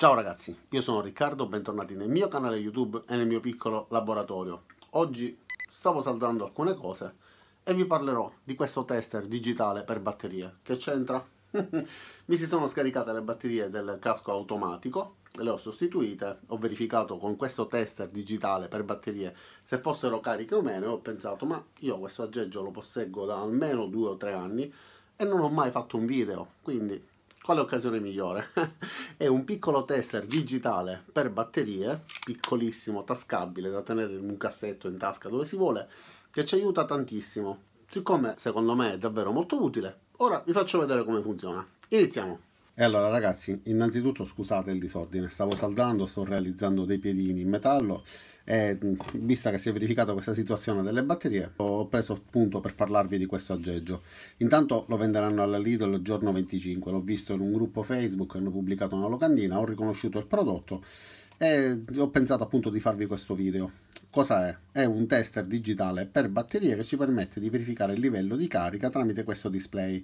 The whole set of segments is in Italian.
Ciao ragazzi, io sono Riccardo, bentornati nel mio canale YouTube e nel mio piccolo laboratorio. Oggi stavo saldando alcune cose e vi parlerò di questo tester digitale per batterie. Che c'entra? Mi si sono scaricate le batterie del casco automatico, le ho sostituite, ho verificato con questo tester digitale per batterie se fossero cariche o meno e ho pensato ma io questo aggeggio lo posseggo da almeno due o tre anni e non ho mai fatto un video, quindi quale occasione migliore? è un piccolo tester digitale per batterie, piccolissimo, tascabile, da tenere in un cassetto in tasca dove si vuole, che ci aiuta tantissimo. Siccome secondo me è davvero molto utile, ora vi faccio vedere come funziona. Iniziamo! E allora ragazzi, innanzitutto scusate il disordine, stavo saldando, sto realizzando dei piedini in metallo e vista che si è verificata questa situazione delle batterie ho preso appunto per parlarvi di questo aggeggio intanto lo venderanno alla Lidl il giorno 25 l'ho visto in un gruppo Facebook hanno pubblicato una locandina ho riconosciuto il prodotto e ho pensato appunto di farvi questo video cosa è? È un tester digitale per batterie che ci permette di verificare il livello di carica tramite questo display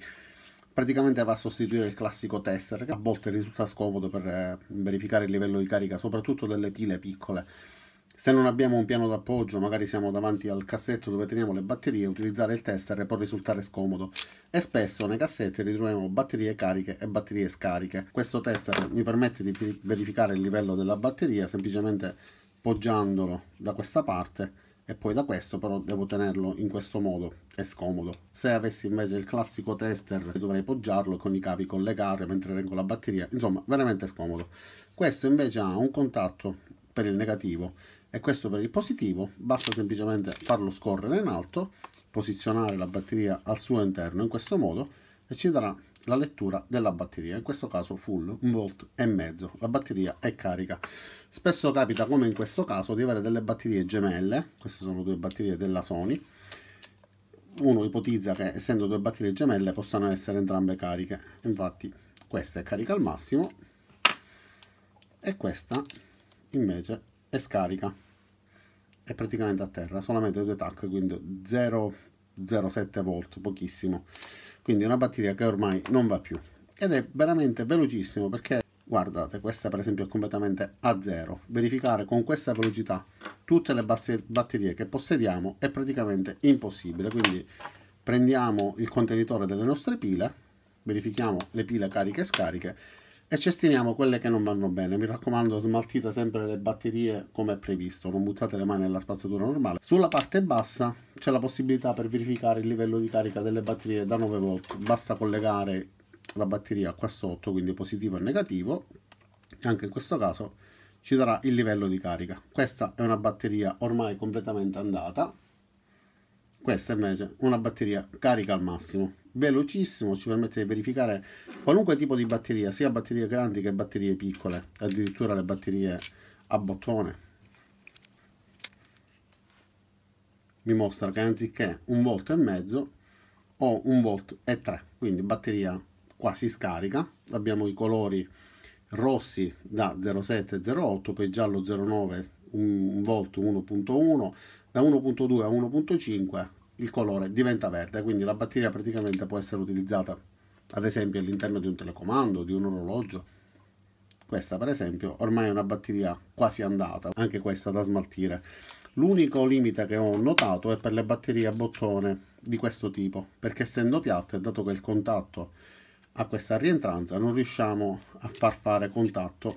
praticamente va a sostituire il classico tester che a volte risulta scomodo per eh, verificare il livello di carica soprattutto delle pile piccole se non abbiamo un piano d'appoggio, magari siamo davanti al cassetto dove teniamo le batterie, utilizzare il tester può risultare scomodo e spesso nei cassetti ritroviamo batterie cariche e batterie scariche. Questo tester mi permette di verificare il livello della batteria semplicemente poggiandolo da questa parte e poi da questo però devo tenerlo in questo modo, è scomodo. Se avessi invece il classico tester dovrei poggiarlo con i cavi collegare mentre tengo la batteria, insomma veramente scomodo. Questo invece ha un contatto per il negativo e questo per il positivo basta semplicemente farlo scorrere in alto posizionare la batteria al suo interno in questo modo e ci darà la lettura della batteria in questo caso full un volt e mezzo la batteria è carica spesso capita come in questo caso di avere delle batterie gemelle queste sono due batterie della Sony uno ipotizza che essendo due batterie gemelle possano essere entrambe cariche infatti questa è carica al massimo e questa invece è scarica è praticamente a terra, solamente due tac, quindi 0,07 volt, pochissimo. Quindi una batteria che ormai non va più. Ed è veramente velocissimo perché, guardate, questa per esempio è completamente a zero. Verificare con questa velocità tutte le batterie che possediamo è praticamente impossibile. Quindi prendiamo il contenitore delle nostre pile, verifichiamo le pile cariche e scariche e cestiniamo quelle che non vanno bene. Mi raccomando, smaltite sempre le batterie come previsto, non buttate le mani nella spazzatura normale. Sulla parte bassa c'è la possibilità per verificare il livello di carica delle batterie da 9 volt. Basta collegare la batteria qua sotto, quindi positivo e negativo, e anche in questo caso ci darà il livello di carica. Questa è una batteria ormai completamente andata, questa invece è una batteria carica al massimo, velocissimo, ci permette di verificare qualunque tipo di batteria, sia batterie grandi che batterie piccole, addirittura le batterie a bottone. Mi mostra che anziché un volt e mezzo ho un volt e 3, quindi batteria quasi scarica. Abbiamo i colori rossi da 07 08, poi giallo 09, un volt 1.1, da 1.2 a 1.5 il colore diventa verde, quindi la batteria praticamente può essere utilizzata ad esempio all'interno di un telecomando, di un orologio. Questa per esempio ormai è una batteria quasi andata, anche questa da smaltire. L'unico limite che ho notato è per le batterie a bottone di questo tipo, perché essendo piatte, dato che il contatto ha questa rientranza, non riusciamo a far fare contatto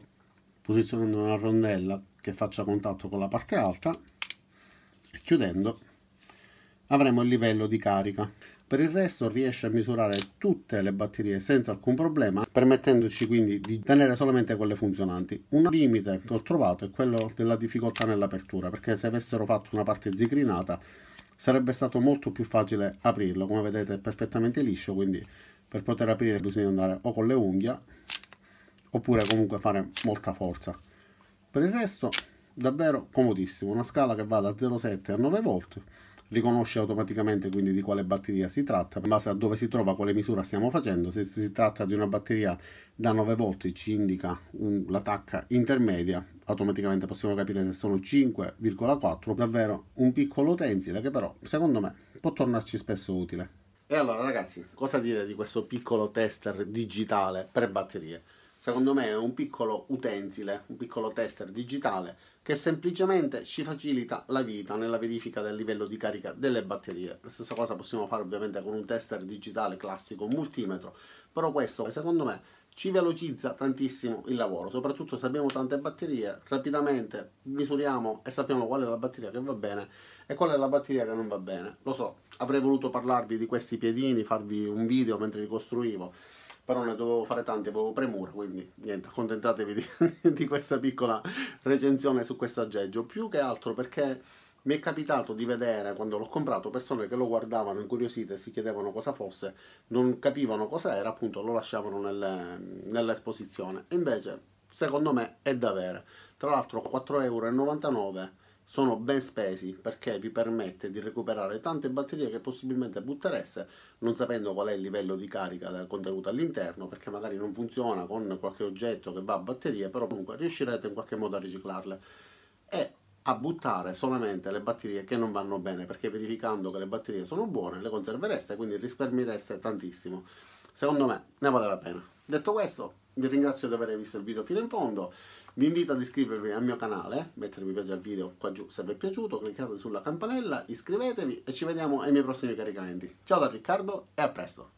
posizionando una rondella che faccia contatto con la parte alta Chiudendo avremo il livello di carica. Per il resto riesce a misurare tutte le batterie senza alcun problema, permettendoci quindi di tenere solamente quelle funzionanti. Un limite che ho trovato è quello della difficoltà nell'apertura, perché se avessero fatto una parte zigrinata sarebbe stato molto più facile aprirlo. Come vedete è perfettamente liscio, quindi per poter aprire bisogna andare o con le unghie oppure comunque fare molta forza. Per il resto davvero comodissimo, una scala che va da 0,7 a 9 volt, riconosce automaticamente quindi di quale batteria si tratta, in base a dove si trova, quale misura stiamo facendo, se si tratta di una batteria da 9 volt ci indica la tacca intermedia, automaticamente possiamo capire se sono 5,4, davvero un piccolo utensile che però secondo me può tornarci spesso utile. E allora ragazzi, cosa dire di questo piccolo tester digitale per batterie? secondo me è un piccolo utensile, un piccolo tester digitale che semplicemente ci facilita la vita nella verifica del livello di carica delle batterie. La stessa cosa possiamo fare ovviamente con un tester digitale classico, un multimetro, però questo secondo me ci velocizza tantissimo il lavoro, soprattutto se abbiamo tante batterie, rapidamente misuriamo e sappiamo qual è la batteria che va bene e qual è la batteria che non va bene. Lo so, avrei voluto parlarvi di questi piedini, farvi un video mentre li costruivo, però ne dovevo fare tanti, avevo premura, quindi niente, accontentatevi di, di questa piccola recensione su questo aggeggio, più che altro perché mi è capitato di vedere quando l'ho comprato persone che lo guardavano incuriosite si chiedevano cosa fosse non capivano cosa era appunto lo lasciavano nelle, nell'esposizione invece secondo me è da avere tra l'altro 4,99 euro sono ben spesi perché vi permette di recuperare tante batterie che possibilmente buttereste non sapendo qual è il livello di carica del contenuto all'interno perché magari non funziona con qualche oggetto che va a batterie però comunque riuscirete in qualche modo a riciclarle e a buttare solamente le batterie che non vanno bene perché verificando che le batterie sono buone le conservereste quindi risparmiereste tantissimo secondo me ne vale la pena detto questo vi ringrazio di aver visto il video fino in fondo, vi invito ad iscrivervi al mio canale, mettere mi piace al video qua giù se vi è piaciuto, cliccate sulla campanella, iscrivetevi e ci vediamo ai miei prossimi caricamenti. Ciao da Riccardo e a presto!